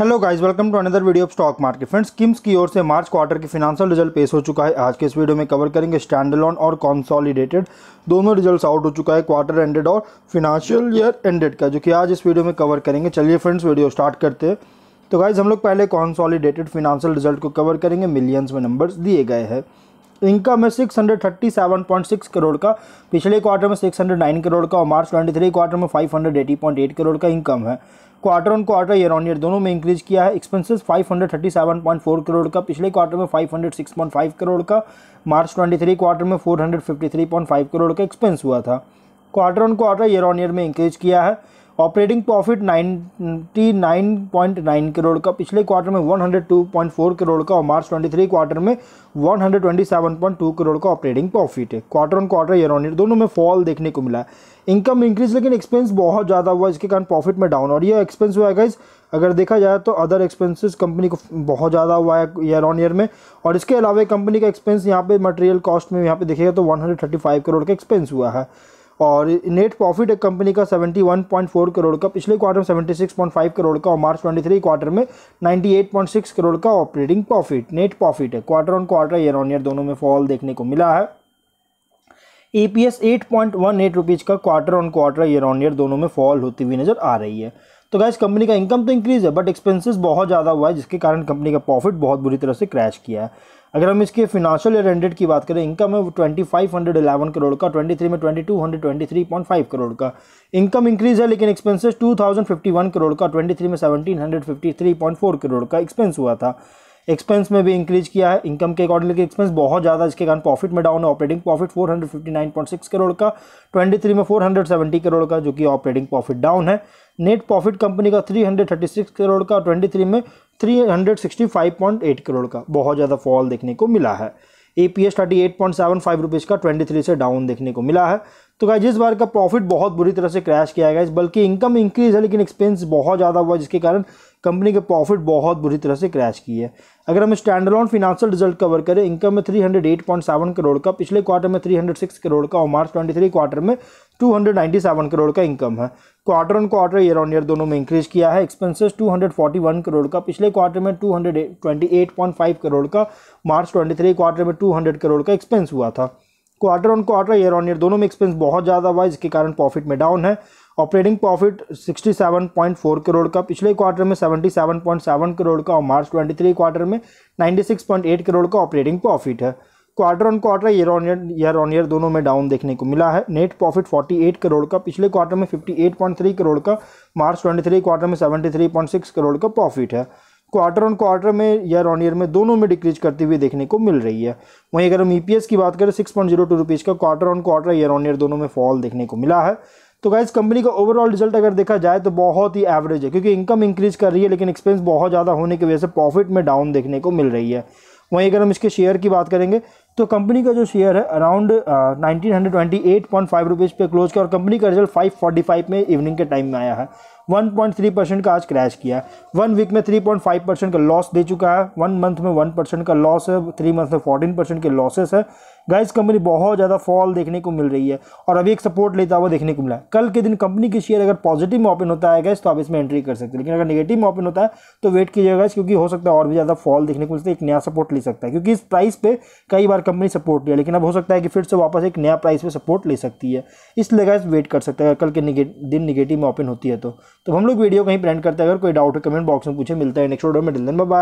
hello guys welcome to another video of stock market friends KIMS की ओर से March quarter की फिनांशियल रिजल्ट पेश हो चुका है आज के इस वीडियो में कवर करेंगे स्टैंडलॉन और कॉन्सॉलिडेटेड दोनों रिजल्ट्स आउट हो चुका है क्वार्टर एंडेड और फिनांशियल ईयर एंडेड का जो कि आज इस वीडियो में कवर करेंगे चलिए फ्रेंड्स वीडियो स्टार्ट करते हैं तो गाइज हम लोग पहले कॉन्सॉलीडेटेड फिनांशियल रिजल्ट को कवर करेंगे मिलियंस में नंबर्स दिए गए हैं इनकम है six hundred thirty seven point six crore का पिछले क्वार्टर में सिक्स हंड्रेड नाइन करोड़ का और मार्च ट्वेंटी थ्री क्वार्टर में five hundred eighty point eight crore का इनकम है quarter on quarter year on year दोनों में इंक्रीज किया है expenses five hundred thirty seven point four crore का पिछले क्वार्टर में five hundred six point five crore का मार्च ट्वेंटी थ्री क्वार्टर में four hundred fifty three point five crore का एक्सपेंस हुआ था quarter on quarter year on year में इंक्रीज किया है ऑपरेटिंग प्रॉफिट 99.9 करोड़ का पिछले क्वार्टर में 102.4 करोड़ का और मार्च 23 क्वार्टर में 127.2 करोड़ का ऑपरेटिंग प्रॉफिट है quarter on quarter year on year दोनों में फॉल देखने को मिला है इनकम इंक्रीज लेकिन एक्सपेंस बहुत ज़्यादा हुआ इसके कारण प्रॉफिट में डाउन और यह एक्सपेंस हुआ है गाइज अगर देखा जाए तो अदर एक्सपेंसेस कंपनी को बहुत ज़्यादा हुआ है ईयर ऑन ईयर में और इसके अलावा कंपनी का एक्सपेंस यहाँ पे मटेरियल कॉस्ट में यहाँ पे देखेगा तो 135 करोड़ का एक्सपेंस हुआ है और नेट प्रॉफिट एक कंपनी का 71.4 करोड़ का पिछले क्वार्टर में 76.5 करोड़ का और मार्च 23 क्वार्टर में 98.6 करोड़ का ऑपरेटिंग प्रॉफिट नेट प्रॉफिट है quarter on quarter year on year दोनों में फॉल देखने को मिला है E P S eight point one eight rupees का quarter on quarter year on year दोनों में फॉल होती हुई नज़र आ रही है तो गैस कंपनी का इनकम तो इंक्रीज़ है बट एक्सपेंसेस बहुत ज़्यादा हुआ है जिसके कारण कंपनी का प्रॉफिट बहुत बुरी तरह से क्रैश किया है अगर हम इसके फिनाशियल ईयर एंडेड की बात करें इनकम है वो twenty five hundred eleven crore का ट्वेंटी थ्री में twenty two hundred twenty three point five crore का इनकम इंक्रीज है लेकिन expenses two thousand fifty one crore का ट्वेंटी थ्री में seventeen hundred fifty three point four crore का एक्सपेंस हुआ था एक्सपेंस में भी इंक्रीज किया है इनकम के अकॉर्डिंग एक्सपेंस बहुत ज़्यादा इसके कारण प्रॉफिट में डाउन है ऑपरेटिंग प्रॉफिट 459.6 करोड़ का 23 में 470 करोड़ का जो कि ऑपरेटिंग प्रॉफिट डाउन है नेट प्रॉफिट कंपनी का 336 करोड़ का 23 में 365.8 करोड़ का बहुत ज़्यादा फॉल देखने को मिला है E P S thirty eight point seven five rupees का ट्वेंटी थ्री से डाउन देखने को मिला है तो गाइज इस बार का प्रॉफिट बहुत बुरी तरह से क्रैश किया गया बल्कि इनकम इंक्रीज है लेकिन एक्सपेंस बहुत ज़्यादा हुआ जिसके कारण कंपनी के प्रॉफिट बहुत बुरी तरह से क्रैश की है अगर हम ऑन फिनेंशियल रिजल्ट कवर करें इनकम में 308.7 करोड़ का पिछले क्वार्टर में 306 करोड़ का और मार्च 23 क्वार्टर में 297 करोड़ का इनकम है quarter on quarter year on year दोनों में इंक्रीज किया है एक्सपेंसेस 241 करोड़ का पिछले क्वार्टर में 228.5 करोड़ का मार्च 23 क्वार्टर में 200 करोड़ का एक्सपेंस हुआ था quarter on quarter year on year दोनों में एक्सपेंस बहुत ज़्यादा हुआ जिसके कारण प्रॉफिट में डाउन है ऑपरेटिंग प्रॉफिट 67.4 करोड़ का पिछले क्वार्टर में 77.7 करोड़ का और मार्च 23 क्वार्टर में 96.8 करोड़ का ऑपरेटिंग प्रॉफिट है quarter on quarter year on year year on year दोनों में डाउन देखने को मिला है नेट प्रॉफिट 48 करोड़ का पिछले क्वार्टर में 58.3 करोड़ का मार्च 23 क्वार्टर में 73.6 करोड़ का प्रॉफिट है क्वार्टर ऑन क्वार्टर में ईयर ऑन ईयर में दोनों में डिक्रीज करती हुई देखने को मिल रही है वहीं अगर हम ई की बात करें six point zero two rupees का quarter on quarter year on year दोनों में फॉल देखने को मिला है तो गाइज कंपनी का ओवरऑल रिजल्ट अगर देखा जाए तो बहुत ही एवरेज है क्योंकि इनकम इंक्रीज कर रही है लेकिन एक्सपेंस बहुत ज़्यादा होने की वजह से प्रॉफिट में डाउन देखने को मिल रही है वहीं अगर हम इसके शेयर की बात करेंगे तो कंपनी का जो शेयर है around nineteen hundred twenty eight point five rupees पे क्लोज किया और कंपनी का रिजल्ट फाइव फोर्टी फाइव में इवनिंग के टाइम में आया है वन पॉइंट थ्री परसेंट का आज क्रैश किया वन वीक में थ्री पॉइंट फाइव परसेंट का लॉस दे चुका है वन मंथ में वन परसेंट का लॉस है थ्री मंथ में फोर्टीन परसेंट के लॉसेस है गाइस कंपनी बहुत ज़्यादा फॉल देखने को मिल रही है और अभी एक सपोर्ट लेता हुआ देखने को मिला कल के दिन कंपनी की शेयर अगर पॉजिटिव में ओपन होता है गैस तो आप इसमें एंट्री कर सकते हैं लेकिन अगर नेगेटिव में ओपन होता है तो वेट कीजिएगा क्योंकि हो सकता है और भी ज़्यादा फॉल देखने को मिलता है एक नया सपोर्ट ले सकता है क्योंकि इस प्राइस पर कई बार कंपनी सपोर्ट लिया लेकिन अब हो सकता है कि फिर से वापस एक नया प्राइस पे सपोर्ट ले सकती है इसलिए गैस वेट कर सकते हैं कल के निगे, दिन निगेटिव में ओपन होती है तो, तो हम लोग वीडियो कहीं प्रेंट करते हैं अगर कोई डाउट है कमेंट बॉक्स में पूछे मिलता है नेक्स्ट ऑर्डर में डिल बाय